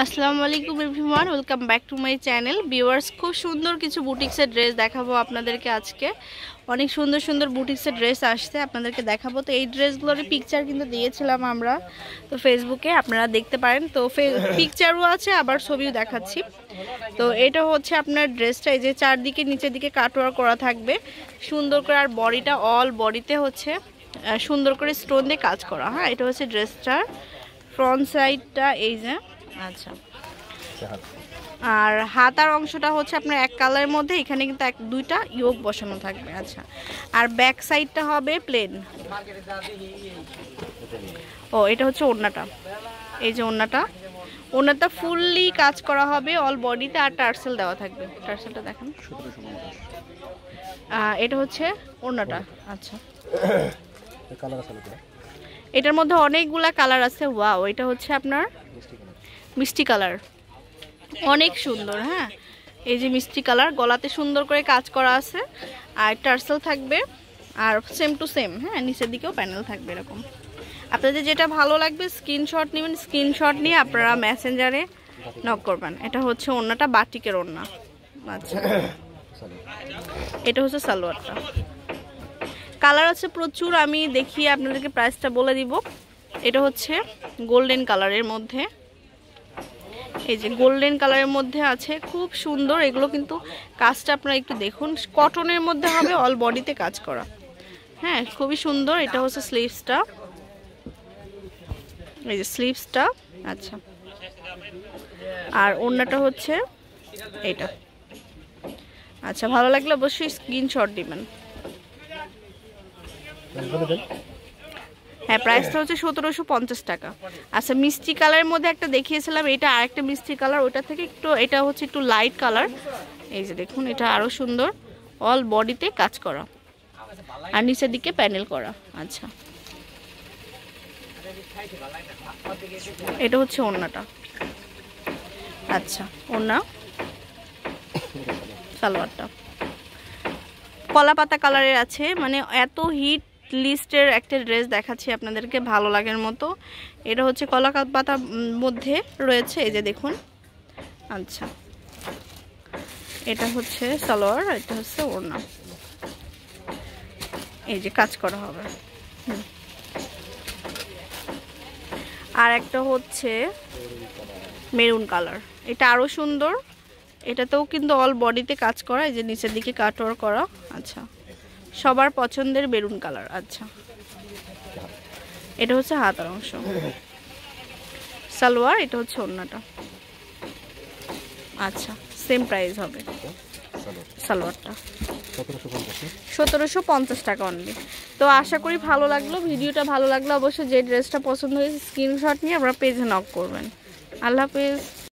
আসসালামু আলাইকুম everyone welcome back to my channel viewers খুব সুন্দর কিছু বুটিক্সের ড্রেস দেখাবো আপনাদেরকে আজকে অনেক সুন্দর সুন্দর বুটিক্সের ড্রেস আসছে আপনাদেরকে দেখাবো তো এই ড্রেসগুলোরই পিকচার কিন্তু দিয়েছিলাম আমরা তো ফেসবুকে আপনারা দেখতে পারেন তো পিকচারও আছে আবার ছবিও দেখাচ্ছি তো এটা হচ্ছে আপনার ড্রেসটা এই যে চারদিকে নিচের দিকে কাটওয়ার করা থাকবে সুন্দর করে আর বডিটা অল বডিতে হচ্ছে সুন্দর করে স্টোন দিয়ে কাজ করা হ্যাঁ এটা হচ্ছে ড্রেসটার ফ্রন্ট সাইডটা এই যে আচ্ছা, আচ্ছা আর হাতার অংশটা হচ্ছে আপনার এক কালারের মধ্যে এখানে কিন্তু এক দুইটা ইয়োগ বসানো থাকবে আচ্ছা আর ব্যাক সাইডটা হবে প্লেন ও এটা হচ্ছে ওড়নাটা এই যে ওড়নাটা ওড়নাটা ফুললি কাজ করা হবে অল বডিতে আর টার্সেল দেওয়া থাকবে টার্সেলটা দেখেন এটা হচ্ছে ওড়নাটা আচ্ছা এটার মধ্যে অনেকগুলা কালার আছে ওয়া এটা হচ্ছে আপনার মিষ্টি কালার অনেক সুন্দর হ্যাঁ এই যে মিষ্টি কালার গলাতে সুন্দর করে কাজ করা আছে আর টার্সেল থাকবে আর সেম টু সেম হ্যাঁ নিচের দিকেও প্যানেল থাকবে এরকম আপনাদের যেটা ভালো লাগবে স্ক্রিনশট নেবেন স্ক্রিনশট নিয়ে আপনারা মেসেঞ্জারে নক করবেন এটা হচ্ছে অন্যটা বাটিকের ওনা আচ্ছা এটা হচ্ছে সালোয়ারটা কালার আছে প্রচুর আমি দেখিয়ে আপনাদেরকে প্রাইসটা বলে দিব এটা হচ্ছে গোল্ডেন কালারের মধ্যে এই যে গোল্ডেন কালারের মধ্যে আছে খুব সুন্দর এগুলো কিন্তু কাজটা আপনারা একটু দেখুন কটনের মধ্যে হবে অল বডিতে কাজ করা হ্যাঁ খুবই সুন্দর এটা হচ্ছে স্লিভসটা এই যে স্লিভসটা আচ্ছা আর অন্যটা হচ্ছে এটা আচ্ছা ভালো লাগলে অবশ্যই স্ক্রিনশট দিবেন হ্যাঁ, হ্যাঁ প্রাইসটা হচ্ছে সতেরোশো পঞ্চাশ টাকা আচ্ছা মিষ্টি কালারের মধ্যে একটা দেখিয়েছিলাম এটা আরেকটা মিষ্টি কালার ওটা থেকে একটু এটা হচ্ছে একটু লাইট কালার এই যে দেখুন এটা আরও সুন্দর অল বডিতে কাজ করা আর নিচের দিকে প্যানেল করা আচ্ছা এটা হচ্ছে ওড়নাটা আচ্ছা ওড়না সালোয়ারটা কলা পাতা কালারের আছে মানে এত হিট লিস্টের একটা ড্রেস দেখাচ্ছি আপনাদেরকে ভালো লাগার মতো এটা হচ্ছে কলাকাত পাতার মধ্যে রয়েছে এই যে দেখুন আচ্ছা এটা হচ্ছে সালোয়ার এটা হচ্ছে ওড়না এই যে কাজ করা হবে আর একটা হচ্ছে মেরুন কালার এটা আরও সুন্দর এটাতেও কিন্তু অল বডিতে কাজ করা এই যে নিচের দিকে কাটওয়ার করা আচ্ছা সবার পছন্দের বেরুন কালার আচ্ছা এটা হচ্ছে হাতার অংশ সালোয়ার এটা হচ্ছে অন্যটা আচ্ছা সেম প্রাইস হবে সালোয়ারটা সতেরোশো পঞ্চাশ টাকা অনলি তো আশা করি ভালো লাগলো ভিডিওটা ভালো লাগলো অবশ্যই যে ড্রেসটা পছন্দ হয়েছে স্ক্রিনশট নিয়ে আপনারা পেজে নক করবেন আল্লাহ হাফেজ